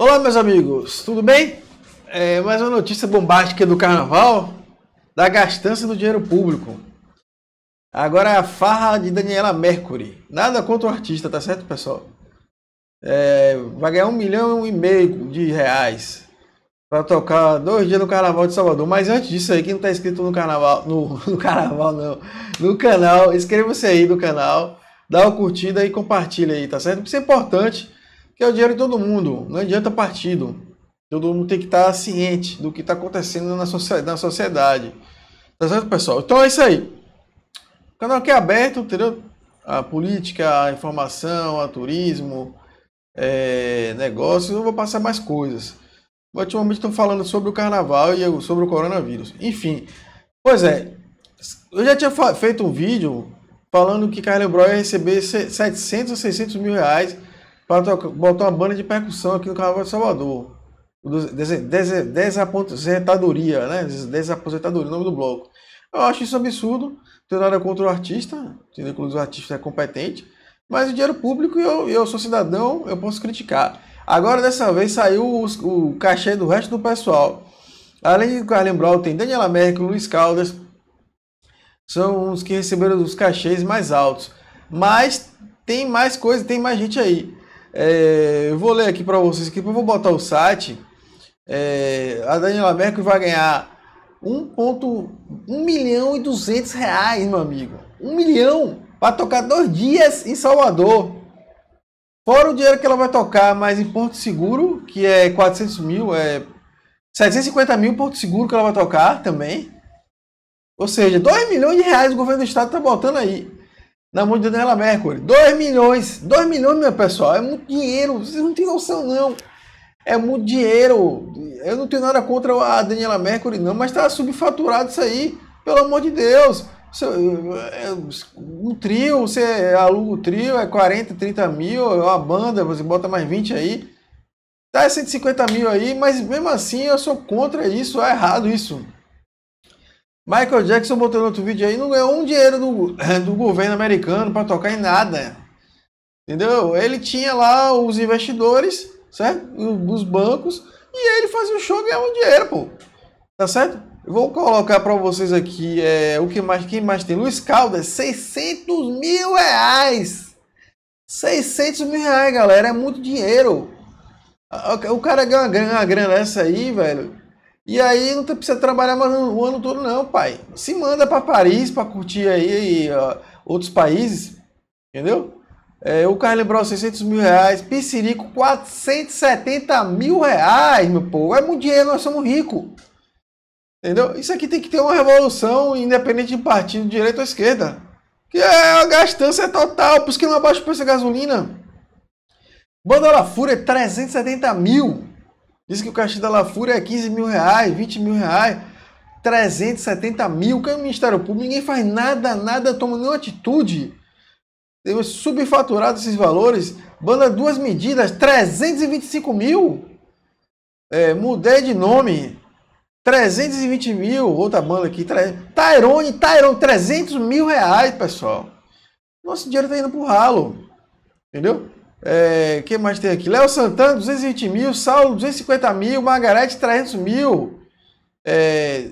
Olá, meus amigos, tudo bem? É, mais uma notícia bombástica do carnaval da gastança do dinheiro público. Agora a farra de Daniela Mercury. Nada contra o artista, tá certo, pessoal? É, vai ganhar um milhão e meio de reais para tocar dois dias no Carnaval de Salvador. Mas antes disso aí, quem não tá inscrito no Carnaval, no, no Carnaval não, no canal, inscreva-se aí no canal, dá uma curtida e compartilha aí, tá certo? Isso é importante que é o dinheiro de todo mundo, não adianta partido. Todo mundo tem que estar ciente do que está acontecendo na, sociedade. Tá certo, pessoal? Então é isso aí. O canal aqui é aberto, entendeu? A política, a informação, a turismo, é, negócios. Eu vou passar mais coisas. Ultimamente estão falando sobre o carnaval e sobre o coronavírus. Enfim, pois é. Eu já tinha feito um vídeo falando que Carlos Broia ia receber 700 a 600 mil reais para botar uma banda de percussão aqui no Carnaval de Salvador. Né? desaposentadoria, né? Desaposentadoria, nome do bloco. Eu acho isso absurdo. Não tenho nada contra o artista, tendo inclusive o artista é competente, mas o dinheiro público, eu, eu sou cidadão, eu posso criticar. Agora, dessa vez, saiu o, o cachê do resto do pessoal. Além de Carlin Brown, tem Daniela Merkel, Luiz Caldas, são os que receberam os cachês mais altos. Mas tem mais coisa, tem mais gente aí. É, eu vou ler aqui para vocês, que eu vou botar o site. É, a Daniela Mercury vai ganhar 1, 1 milhão e 200 reais, meu amigo. 1 milhão para tocar dois dias em Salvador. Fora o dinheiro que ela vai tocar, mas em Porto Seguro, que é 400 mil, é 750 mil Porto Seguro que ela vai tocar também. Ou seja, 2 milhões de reais o governo do estado está botando aí na mão de Daniela Mercury. 2 milhões, 2 milhões, meu pessoal, é muito dinheiro, vocês não têm noção não. É muito dinheiro. Eu não tenho nada contra a Daniela Mercury não, mas está subfaturado isso aí, pelo amor de Deus. É, um trio, você aluga o trio, é 40, 30 mil, é uma banda, você bota mais 20 aí. Tá 150 mil aí, mas mesmo assim eu sou contra isso, é errado isso. Michael Jackson botou no outro vídeo aí, não ganhou um dinheiro do, do governo americano para tocar em nada. Entendeu? Ele tinha lá os investidores, certo? Os bancos, e ele fazia o show e ganhava um dinheiro, pô. Tá certo? Vou colocar para vocês aqui é, o que mais, quem mais tem. Luiz Caldas, 600 mil reais. 600 mil reais, galera, é muito dinheiro. O cara ganha uma grana, uma grana essa aí, velho. E aí não precisa trabalhar mais o ano todo, não, pai. Se manda para Paris para curtir aí e, uh, outros países, entendeu? É, o carro lembrou 600 mil reais, Piscirico 470 mil reais, meu povo. É muito dinheiro, nós somos ricos. Entendeu? Isso aqui tem que ter uma revolução, independente de partido, direita ou esquerda. Que é a gastança é total, por isso que não abaixa o preço da gasolina. Bandola Fúria 370 mil. Diz que o castigo da Lafúria é 15 mil reais, 20 mil reais, 370 mil. Que é o Ministério Público, ninguém faz nada, nada, toma nenhuma atitude. Subfaturado esses valores, banda duas medidas, 325 mil. É, mudei de nome, 320 mil, outra banda aqui, Tairone, Tairone, 300 mil reais, pessoal. Nosso dinheiro tá indo pro ralo, entendeu? É, quem mais tem aqui? Léo Santana, 220 mil. Saulo, 250 mil. Margarete, 300 mil. É,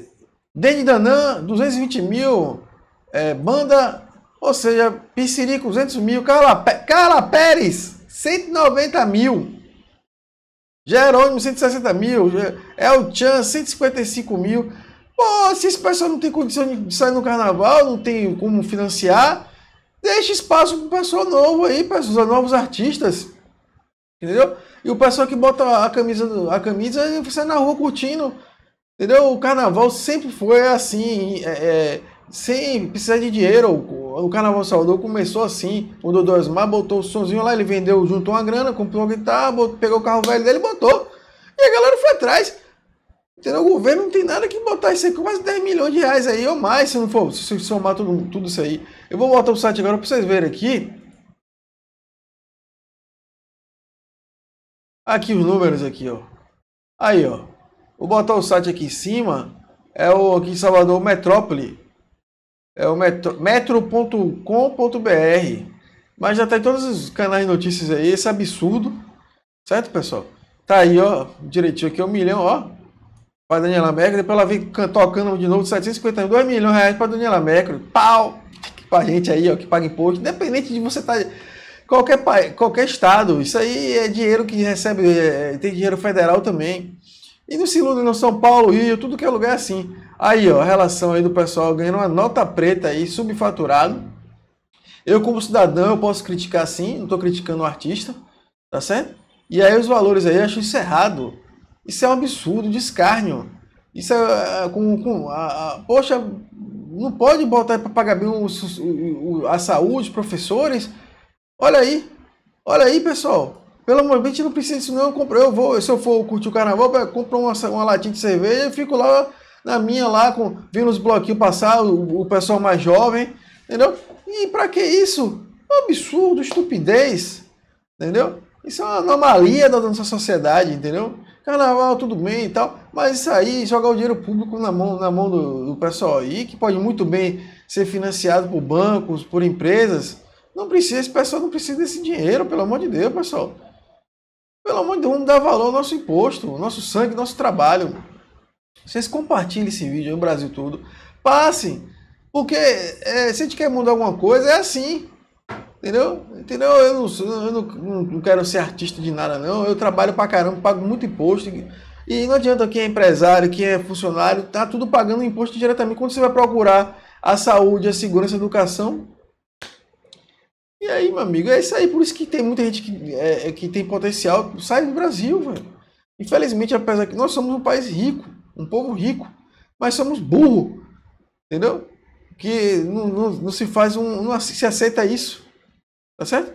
Deni Danan, 220 mil. É, banda, ou seja, Piscirico, 200 mil. Carla, Carla Pérez, 190 mil. Jerônimo, 160 mil. El Chan, 155 mil. Pô, se esse pessoal não tem condição de sair no carnaval, não tem como financiar, Deixe espaço para o pessoal novo aí, para os novos artistas. Entendeu? E o pessoal que bota a camisa, a camisa você na rua curtindo. Entendeu? O carnaval sempre foi assim, é, é, sem precisar de dinheiro. O carnaval Salvador começou assim. O Dodô Osmar botou o sonzinho lá, ele vendeu, juntou uma grana, comprou uma guitarra, botou, pegou o carro velho dele botou. E a galera foi atrás. Entendeu? O governo não tem nada que botar isso com quase 10 milhões de reais aí ou mais, se não for, se somar tudo, tudo isso aí. Eu vou botar o site agora para vocês verem aqui. Aqui os números aqui, ó. Aí, ó. Vou botar o site aqui em cima. É o aqui em Salvador, o Metrópole. É o metro.com.br. Mas já tá em todos os canais de notícias aí, esse absurdo. Certo, pessoal? Tá aí, ó. Direitinho aqui, um milhão, ó. Para Daniela Mercury. Depois ela vem tocando de novo 752 mil, milhões de reais para Daniela Mercury. Pau! pra gente aí, ó, que paga imposto, independente de você estar. Tá, qualquer, qualquer estado, isso aí é dinheiro que recebe, é, tem dinheiro federal também. E no Ciludo, no São Paulo, Rio, tudo que é lugar é assim. Aí, ó, a relação aí do pessoal ganhando uma nota preta aí, subfaturado. Eu, como cidadão, eu posso criticar sim, não estou criticando o artista, tá certo? E aí os valores aí, eu acho isso errado. Isso é um absurdo, descárnio. Isso é, é com, com a, a, poxa, não pode botar para pagar bill a saúde, professores. Olha aí, olha aí, pessoal. Pelo amor de Deus, não precisa disso não. Eu, compro, eu vou, se eu for curtir o carnaval, eu compro uma, uma latinha de cerveja e fico lá na minha lá, com, vendo os bloquinhos passar, o, o pessoal mais jovem, entendeu? E para que isso? É um absurdo, estupidez, entendeu? Isso é uma anomalia da nossa sociedade, entendeu? carnaval, tudo bem e tal, mas isso aí, jogar o dinheiro público na mão, na mão do, do pessoal aí, que pode muito bem ser financiado por bancos, por empresas, não precisa, esse pessoal não precisa desse dinheiro, pelo amor de Deus, pessoal. Pelo amor de Deus, vamos dar valor ao nosso imposto, ao nosso sangue, ao nosso trabalho. Vocês compartilhem esse vídeo no Brasil todo. Passem, porque é, se a gente quer mudar alguma coisa, é assim. Entendeu? Entendeu? Eu, não, sou, eu não, não, quero ser artista de nada, não. Eu trabalho pra caramba, pago muito imposto. E não adianta quem é empresário, quem é funcionário, tá tudo pagando imposto diretamente. Quando você vai procurar a saúde, a segurança, a educação. E aí, meu amigo, é isso aí. Por isso que tem muita gente que, é, é que tem potencial, sai do Brasil, velho. Infelizmente, apesar que nós somos um país rico, um povo rico, mas somos burro, entendeu? Que não, não, não se faz um. não se aceita isso. Tá certo?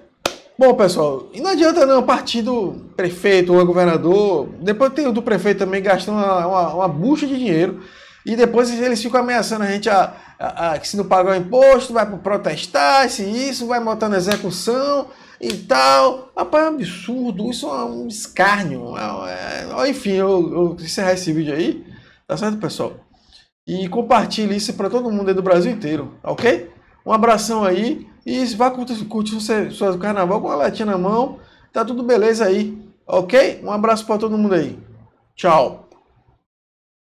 Bom, pessoal, e não adianta não, partido prefeito ou governador, depois tem o do prefeito também gastando uma, uma, uma bucha de dinheiro, e depois eles ficam ameaçando a gente a, a, a, que se não pagar o imposto, vai protestar, se isso, vai na execução e tal. Rapaz, é um absurdo, isso é um escárnio. É, é, enfim, eu, eu encerrar esse vídeo aí, tá certo, pessoal? E compartilhe isso para todo mundo aí do Brasil inteiro, ok? Um abração aí e vá curtir, curtir seu, seu carnaval com a latinha na mão. Tá tudo beleza aí. Ok? Um abraço para todo mundo aí. Tchau.